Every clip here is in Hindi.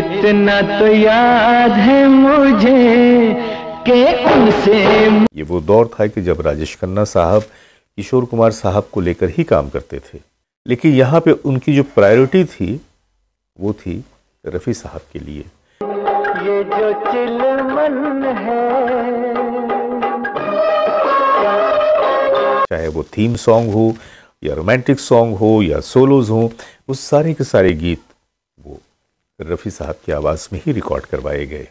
इतना तो याद है मुझे के उनसे ये वो दौर था कि जब राजेश खन्ना साहब किशोर कुमार साहब को लेकर ही काम करते थे लेकिन यहाँ पे उनकी जो प्रायोरिटी थी वो थी रफ़ी साहब के लिए ये जो चिलमन है चाहे वो थीम सॉन्ग हो या रोमांटिक सॉन्ग हो या सोलोज हो वो सारे के सारे गीत रफ़ी साहब की आवाज़ में ही रिकॉर्ड करवाए गए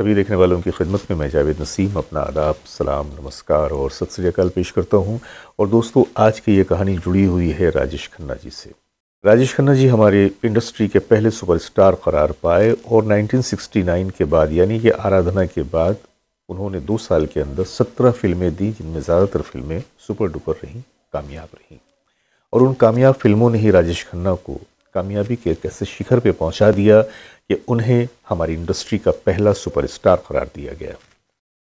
सभी देखने वालों की खिदमत में मैं जावेद नसीम अपना आदाब सलाम नमस्कार और सत श्रीकाल पेश करता हूं और दोस्तों आज की ये कहानी जुड़ी हुई है राजेश खन्ना जी से राजेश खन्ना जी हमारे इंडस्ट्री के पहले सुपरस्टार करार पाए और 1969 के बाद यानी कि आराधना के बाद उन्होंने दो साल के अंदर सत्रह फिल्में दी जिनमें ज़्यादातर फिल्में सुपर डुपर रहीं कामयाब रहीं और उन कामयाब फिल्मों ने ही राजेश खन्ना को कामयाबी के एक ऐसे शिखर पे पहुंचा दिया कि उन्हें हमारी इंडस्ट्री का पहला सुपरस्टार करार दिया गया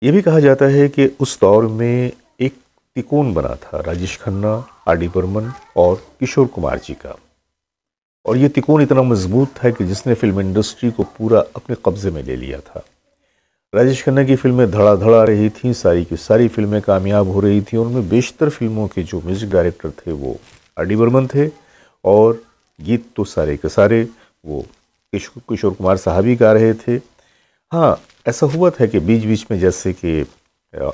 ये भी कहा जाता है कि उस दौर में एक तिकोन बना था राजेश खन्ना आर डी बर्मन और किशोर कुमार जी का और ये तिकोन इतना मजबूत था कि जिसने फिल्म इंडस्ट्री को पूरा अपने कब्जे में ले लिया था राजेश खन्ना की फिल्में धड़ाधड़ आ रही थी सारी की सारी फिल्में कामयाब हो रही थी उनमें बेशतर फिल्मों के जो म्यूज़िक डायरेक्टर थे वो आर डी बर्मन थे और गीत तो सारे के सारे वो किशोर कुमार साहब ही गा रहे थे हाँ ऐसा हुआ था कि बीच बीच में जैसे कि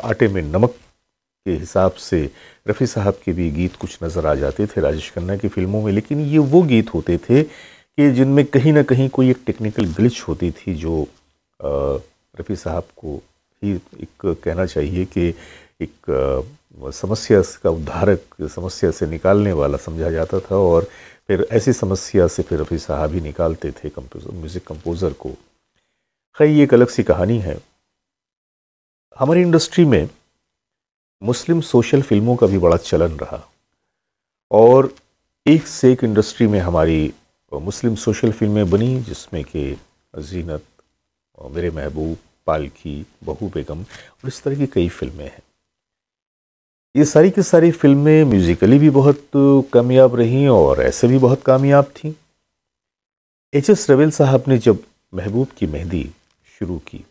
आटे में नमक के हिसाब से रफ़ी साहब के भी गीत कुछ नज़र आ जाते थे राजेश खन्ना की फ़िल्मों में लेकिन ये वो गीत होते थे कि जिनमें कहीं ना कहीं कोई एक टेक्निकल ग्लिच होती थी जो आ, रफ़ी साहब को ही एक कहना चाहिए कि एक समस्या का उद्धारक समस्या से निकालने वाला समझा जाता था और फिर ऐसी समस्या से फिर रफ़ी साहब ही निकालते थे कंपोजर म्यूज़िक कंपोज़र को खैर ये एक अलग सी कहानी है हमारी इंडस्ट्री में मुस्लिम सोशल फिल्मों का भी बड़ा चलन रहा और एक से एक इंडस्ट्री में हमारी मुस्लिम सोशल फिल्में बनी जिसमें कि जीनत मेरे महबूब पालकी बहू बेगम और इस तरह की कई फिल्में हैं ये सारी की सारी फिल्में म्यूज़िकली भी बहुत कामयाब रहीं और ऐसे भी बहुत कामयाब थीं एच एस रवेल साहब ने जब महबूब की मेहंदी शुरू की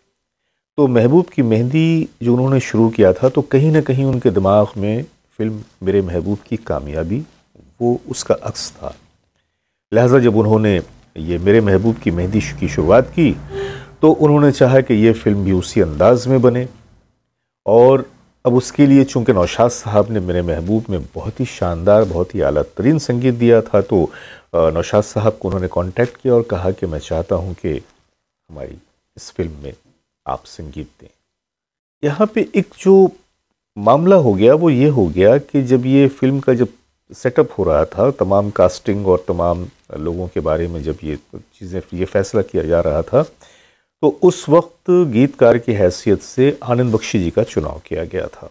तो महबूब की मेहंदी जो उन्होंने शुरू किया था तो कहीं ना कहीं उनके दिमाग में फिल्म मेरे महबूब की कामयाबी वो उसका अक्स था लिहाजा जब उन्होंने ये मेरे महबूब की मेहंदी की शुरुआत की तो उन्होंने चाहा कि ये फ़िल्म भी उसी अंदाज में बने और अब उसके लिए चूँकि नौशाद साहब ने मेरे महबूब में बहुत ही शानदार बहुत ही अला तरीन संगीत दिया था तो नौशाद साहब को उन्होंने कांटेक्ट किया और कहा कि मैं चाहता हूँ कि हमारी इस फिल्म में आप संगीत दें यहाँ पे एक जो मामला हो गया वो ये हो गया कि जब ये फिल्म का जब सेटअप हो रहा था तमाम कास्टिंग और तमाम लोगों के बारे में जब ये चीज़ें ये फैसला किया जा रहा था तो उस वक्त गीतकार की हैसियत से आनंद बख्शी जी का चुनाव किया गया था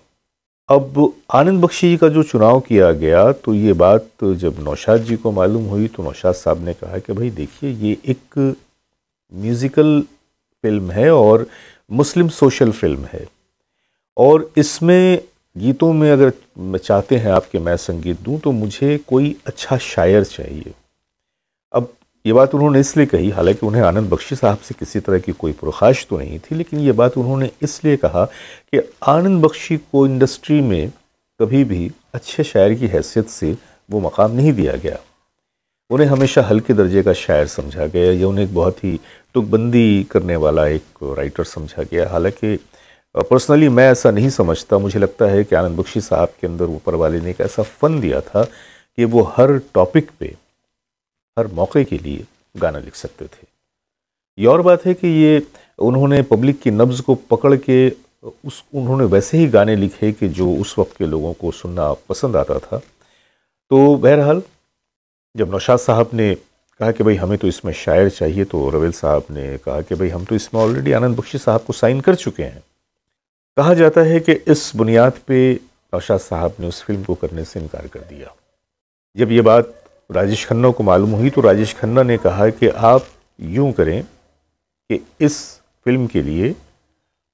अब आनंद बख्शी जी का जो चुनाव किया गया तो ये बात जब नौशाद जी को मालूम हुई तो नौशाद साहब ने कहा कि भाई देखिए ये एक म्यूज़िकल फिल्म है और मुस्लिम सोशल फिल्म है और इसमें गीतों में अगर चाहते हैं आपके मैं संगीत दूं तो मुझे कोई अच्छा शायर चाहिए ये बात उन्होंने इसलिए कही हालांकि उन्हें आनंद बख्शी साहब से किसी तरह की कोई पुरखाश तो नहीं थी लेकिन ये बात उन्होंने इसलिए कहा कि आनंद बख्शी को इंडस्ट्री में कभी भी अच्छे शायर की हैसियत से वो मकाम नहीं दिया गया उन्हें हमेशा हल्के दर्जे का शायर समझा गया या उन्हें एक बहुत ही टुकबंदी करने वाला एक राइटर समझा गया हालांकि पर्सनली मैं ऐसा नहीं समझता मुझे लगता है कि आनंद बख्शी साहब के अंदर ऊपर वाले ने एक ऐसा फ़न दिया था कि वो हर टॉपिक पे हर मौके के लिए गाना लिख सकते थे ये और बात है कि ये उन्होंने पब्लिक की नब्ज़ को पकड़ के उस उन्होंने वैसे ही गाने लिखे कि जो उस वक्त के लोगों को सुनना पसंद आता था तो बहरहाल जब नौशाद साहब ने कहा कि भाई हमें तो इसमें शायर चाहिए तो रवेल साहब ने कहा कि भाई हम तो इसमें ऑलरेडी आनंद बख्शी साहब को साइन कर चुके हैं कहा जाता है कि इस बुनियाद पे नौशाद साहब ने उस फिल्म को करने से इनकार कर दिया जब ये बात राजेश खन्ना को मालूम हुई तो राजेश खन्ना ने कहा कि आप यूं करें कि इस फिल्म के लिए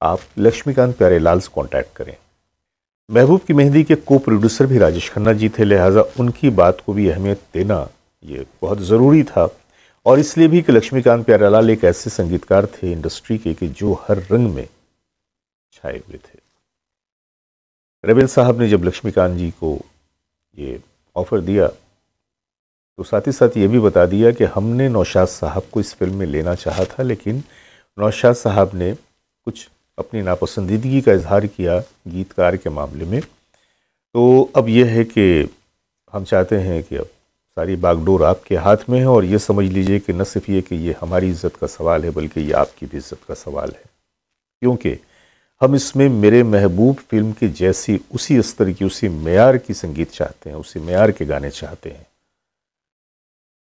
आप लक्ष्मीकांत प्यारेलाल से कांटेक्ट करें महबूब की मेहंदी के को प्रोड्यूसर भी राजेश खन्ना जी थे लिहाजा उनकी बात को भी अहमियत देना ये बहुत ज़रूरी था और इसलिए भी कि लक्ष्मीकांत प्यारेलाल एक ऐसे संगीतकार थे इंडस्ट्री के कि जो हर रंग में छाए हुए थे रविंद्र साहब ने जब लक्ष्मीकांत जी को ये ऑफ़र दिया तो साथ ही साथ ये भी बता दिया कि हमने नौशाद साहब को इस फिल्म में लेना चाहा था लेकिन नौशाद साहब ने कुछ अपनी नापसंदीदगी का इजहार किया गीतकार के मामले में तो अब यह है कि हम चाहते हैं कि अब सारी बागडोर आपके हाथ में है और ये समझ लीजिए कि न सिर्फ ये कि ये हमारी इज़्ज़त का सवाल है बल्कि ये आपकी भी इज़्ज़त का सवाल है क्योंकि हम इसमें मेरे महबूब फिल्म की जैसी उसी स्तर की उसी मैार की संगीत चाहते हैं उसी मैार के गाने चाहते हैं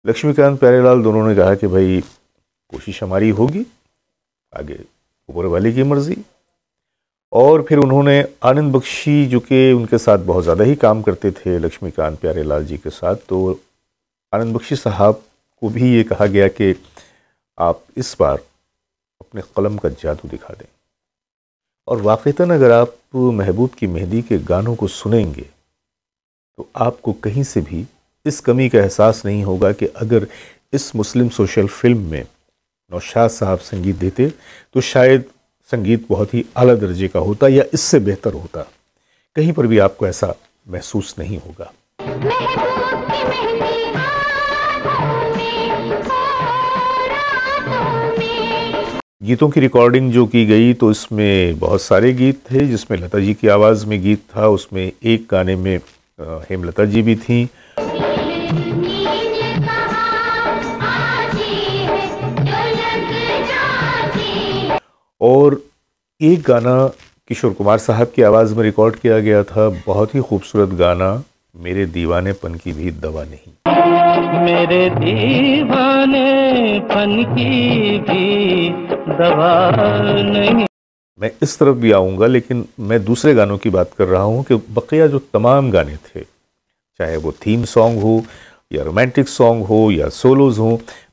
लक्ष्मीकांत प्यारेलाल दोनों ने कहा कि भाई कोशिश हमारी होगी आगे ऊपर वाले की मर्ज़ी और फिर उन्होंने आनंद बख्शी जो कि उनके साथ बहुत ज़्यादा ही काम करते थे लक्ष्मीकांत प्यारेलाल जी के साथ तो आनंद बख्शी साहब को भी ये कहा गया कि आप इस बार अपने कलम का जादू दिखा दें और वाक़ता अगर आप महबूब की मेहंदी के गानों को सुनेंगे तो आपको कहीं से भी इस कमी का एहसास नहीं होगा कि अगर इस मुस्लिम सोशल फिल्म में नौशाद साहब संगीत देते तो शायद संगीत बहुत ही अला दर्जे का होता या इससे बेहतर होता कहीं पर भी आपको ऐसा महसूस नहीं होगा गीतों की रिकॉर्डिंग जो की गई तो इसमें बहुत सारे गीत थे जिसमें लता जी की आवाज़ में गीत था उसमें एक गाने में हेमलता जी भी थीं और एक गाना किशोर कुमार साहब की आवाज़ में रिकॉर्ड किया गया था बहुत ही खूबसूरत गाना मेरे दीवानेपन की भी दवा नहीं मेरे दीवानेपन की भी दवा नहीं मैं इस तरफ भी आऊँगा लेकिन मैं दूसरे गानों की बात कर रहा हूँ कि बकिया जो तमाम गाने थे चाहे वो थीम सॉन्ग हो या रोमांटिक सॉन्ग हो या सोलोज हो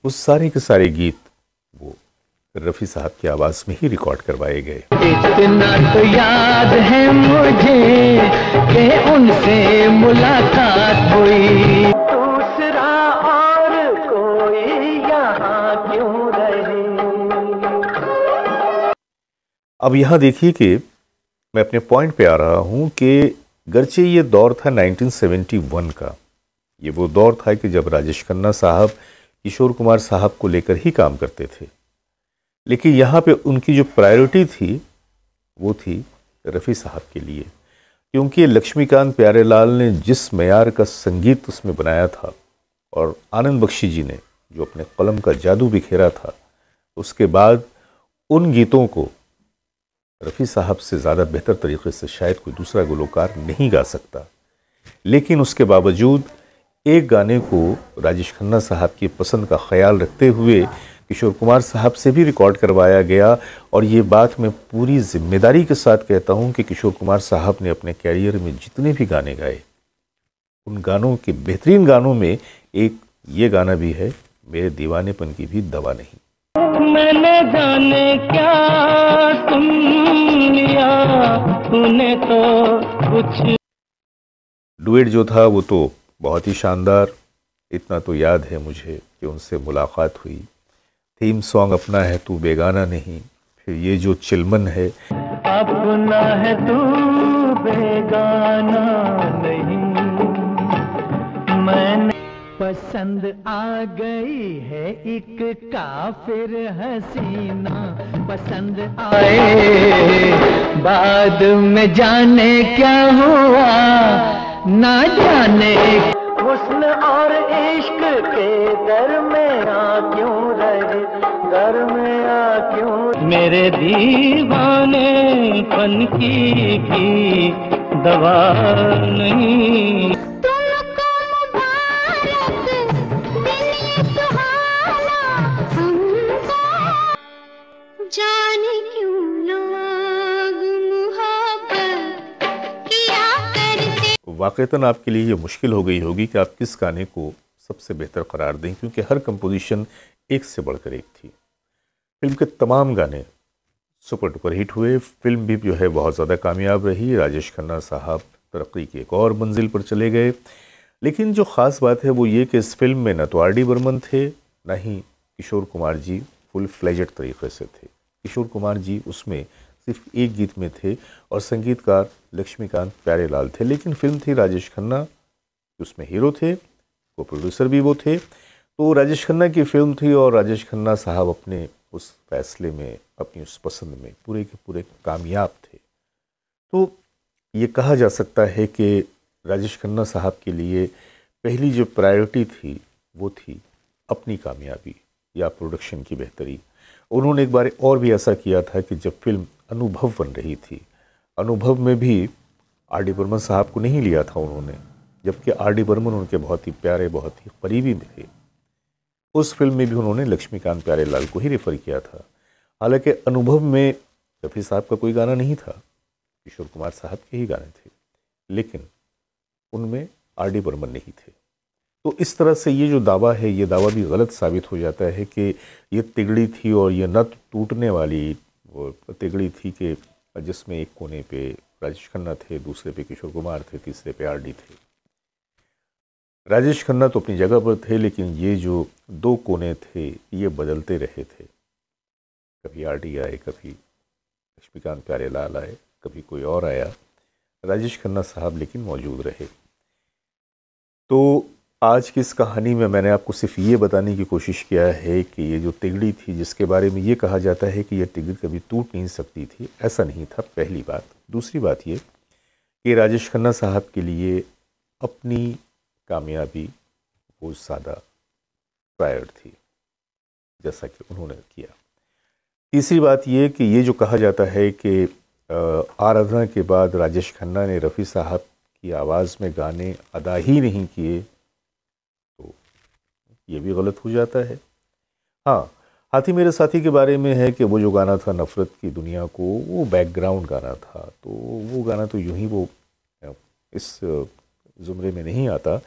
वो सारे के सारे गीत वो रफ़ी साहब की आवाज़ में ही रिकॉर्ड करवाए गए इतना तो याद है मुझे के उनसे मुलाकात हुई अब यहां देखिए कि मैं अपने पॉइंट पे आ रहा हूं कि गरचे ये दौर था 1971 का ये वो दौर था कि जब राजेश खन्ना साहब किशोर कुमार साहब को लेकर ही काम करते थे लेकिन यहाँ पे उनकी जो प्रायोरिटी थी वो थी रफ़ी साहब के लिए क्योंकि लक्ष्मीकांत प्यारेलाल ने जिस मैार का संगीत उसमें बनाया था और आनंद बख्शी जी ने जो अपने कलम का जादू बिखेरा था उसके बाद उन गीतों को रफ़ी साहब से ज़्यादा बेहतर तरीके से शायद कोई दूसरा गलोकार नहीं गा सकता लेकिन उसके बावजूद एक गाने को राजेश खन्ना साहब की पसंद का ख्याल रखते हुए किशोर कुमार साहब से भी रिकॉर्ड करवाया गया और ये बात मैं पूरी जिम्मेदारी के साथ कहता हूँ कि किशोर कुमार साहब ने अपने कैरियर में जितने भी गाने गाए उन गानों के बेहतरीन गानों में एक ये गाना भी है मेरे दीवानेपन की भी दवा नहीं मैंने जाने क्या तुम लिया तूने तो कुछ डुएट जो था वो तो बहुत ही शानदार इतना तो याद है मुझे कि उनसे मुलाकात हुई थीम सॉन्ग अपना है तू बेगाना नहीं फिर ये जो चिलमन है अपना है तू बेगाना पसंद आ गई है एक काफिर हसीना पसंद आए बाद में जाने क्या हुआ ना जाने हुस्न और इश्क के दर में आ क्यों रहे घर में आ क्यों मेरे दीवाने पन की भी दवा वाक़ता आपके लिए ये मुश्किल हो गई होगी कि आप किस गाने को सबसे बेहतर करार दें क्योंकि हर कंपोजिशन एक से बढ़कर एक थी फिल्म के तमाम गाने सुपर डुपर हिट हुए फिल्म भी जो है बहुत ज़्यादा कामयाब रही राजेश खन्ना साहब तरक्की की एक और मंजिल पर चले गए लेकिन जो ख़ास बात है वो ये कि इस फिल्म में न तो आर डी बर्मन थे ना ही किशोर कुमार जी फुल फ्लेजड तरीके से थे किशोर कुमार जी उसमें सिर्फ एक गीत में थे और संगीतकार लक्ष्मीकांत प्यारेलाल थे लेकिन फिल्म थी राजेश खन्ना उसमें हीरो थे को प्रोड्यूसर भी वो थे तो राजेश खन्ना की फिल्म थी और राजेश खन्ना साहब अपने उस फैसले में अपनी उस पसंद में पूरे के पूरे कामयाब थे तो ये कहा जा सकता है कि राजेश खन्ना साहब के लिए पहली जो प्रायोरिटी थी वो थी अपनी कामयाबी या प्रोडक्शन की बेहतरी उन्होंने एक बार और भी ऐसा किया था कि जब फिल्म अनुभव बन रही थी अनुभव में भी आर डी बर्मन साहब को नहीं लिया था उन्होंने जबकि आर डी बर्मन उनके बहुत ही प्यारे बहुत ही करीबी में थे उस फिल्म में भी उन्होंने लक्ष्मीकांत प्यारे लाल को ही रेफ़र किया था हालांकि अनुभव में रफ़ी साहब का कोई गाना नहीं था किशोर कुमार साहब के ही गाने थे लेकिन उनमें आर डी बर्मन नहीं थे तो इस तरह से ये जो दावा है ये दावा भी गलत साबित हो जाता है कि ये तिगड़ी थी और ये नत टूटने वाली और तिगड़ी थी कि जिसमें एक कोने पे राजेश खन्ना थे दूसरे पे किशोर कुमार थे तीसरे पे आरडी थे राजेश खन्ना तो अपनी जगह पर थे लेकिन ये जो दो कोने थे ये बदलते रहे थे कभी आरडी आए कभी लक्ष्मीकांत प्यारेलाल आए कभी कोई और आया राजेश खन्ना साहब लेकिन मौजूद रहे तो आज की इस कहानी में मैंने आपको सिर्फ ये बताने की कोशिश किया है कि ये जो तिगड़ी थी जिसके बारे में ये कहा जाता है कि ये तिगड़ी कभी टूट नहीं सकती थी ऐसा नहीं था पहली बात दूसरी बात ये कि राजेश खन्ना साहब के लिए अपनी कामयाबी वो ज़्यादा प्रायर थी जैसा कि उन्होंने किया तीसरी बात ये कि ये जो कहा जाता है कि आराधना के बाद राजेश खन्ना ने रफ़ी साहब की आवाज़ में गाने अदा ही नहीं किए ये भी गलत हो जाता है हाँ हाथी मेरे साथी के बारे में है कि वो जो गाना था नफ़रत की दुनिया को वो बैकग्राउंड गाना था तो वो गाना तो यूं ही वो इस ज़ुमरे में नहीं आता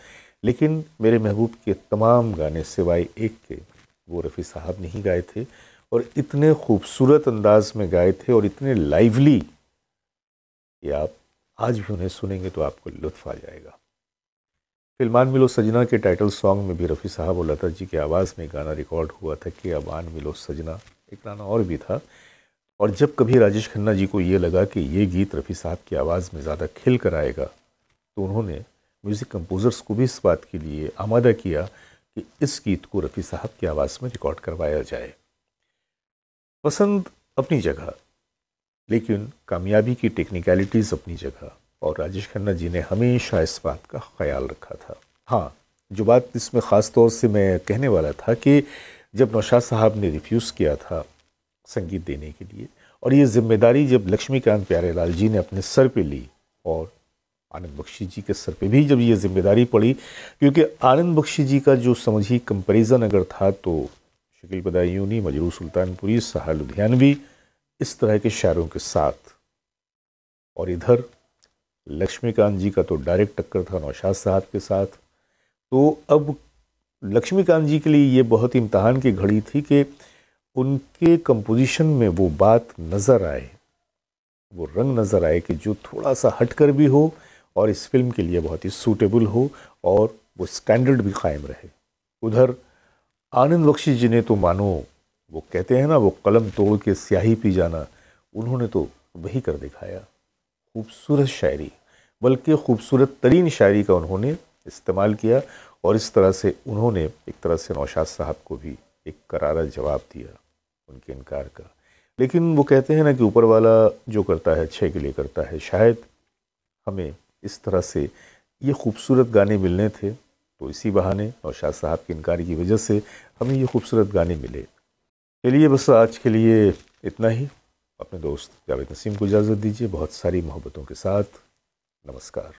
लेकिन मेरे महबूब के तमाम गाने सिवाय एक के वो रफ़ी साहब ने ही गाए थे और इतने खूबसूरत अंदाज में गाए थे और इतने लाइवली कि आप आज भी उन्हें सुनेंगे तो आपको लुत्फ आ जाएगा फिल्मान मिलो सजना के टाइटल सॉन्ग में भी रफ़ी साहब और लता जी की आवाज़ में गाना रिकॉर्ड हुआ था कि अबान मिलो सजना एक गाना और भी था और जब कभी राजेश खन्ना जी को ये लगा कि ये गीत रफ़ी साहब की आवाज़ में ज़्यादा खिल कर आएगा तो उन्होंने म्यूज़िक कंपोज़र्स को भी इस बात के लिए आमादा किया कि इस गीत को रफ़ी साहब की आवाज़ में रिकॉर्ड करवाया जाए पसंद अपनी जगह लेकिन कामयाबी की टेक्निकलिटीज़ अपनी जगह और राजेश खन्ना जी ने हमेशा इस बात का ख्याल रखा था हाँ जो बात इसमें ख़ास तौर से मैं कहने वाला था कि जब नौशाद साहब ने रिफ्यूज़ किया था संगीत देने के लिए और ये जिम्मेदारी जब लक्ष्मीकांत प्यारे लाल जी ने अपने सर पे ली और आनंद बख्शी जी के सर पे भी जब ये जिम्मेदारी पड़ी क्योंकि आनंद बख्शी जी का जो समझी कंपेरिजन अगर था तो शकील बदायूनी मजरू सुल्तानपुरी सहा लुधियानवी इस तरह के शायरों के साथ और इधर लक्ष्मीकांत जी का तो डायरेक्ट टक्कर था नौशाद साहब के साथ तो अब लक्ष्मीकांत जी के लिए ये बहुत ही इम्तहान की घड़ी थी कि उनके कंपोजिशन में वो बात नज़र आए वो रंग नज़र आए कि जो थोड़ा सा हटकर भी हो और इस फिल्म के लिए बहुत ही सूटेबल हो और वो स्टैंडर्ड भी कायम रहे उधर आनंद बख्शी जी ने तो मानो वो कहते हैं ना वो कलम तोड़ के स्याही पी जाना उन्होंने तो वही कर दिखाया खूबसूरत शायरी बल्कि खूबसूरत तरीन शायरी का उन्होंने इस्तेमाल किया और इस तरह से उन्होंने एक तरह से नौशाद साहब को भी एक करारा जवाब दिया उनके इनकार का लेकिन वो कहते हैं ना कि ऊपर वाला जो करता है अच्छे के लिए करता है शायद हमें इस तरह से ये खूबसूरत गाने मिलने थे तो इसी बहाने नौशाद साहब के इनकार की वजह से हमें ये खूबसूरत गाने मिले चलिए बस आज के लिए इतना ही अपने दोस्त जावेद नसीम को इजाज़त दीजिए बहुत सारी मोहब्बतों के साथ नमस्कार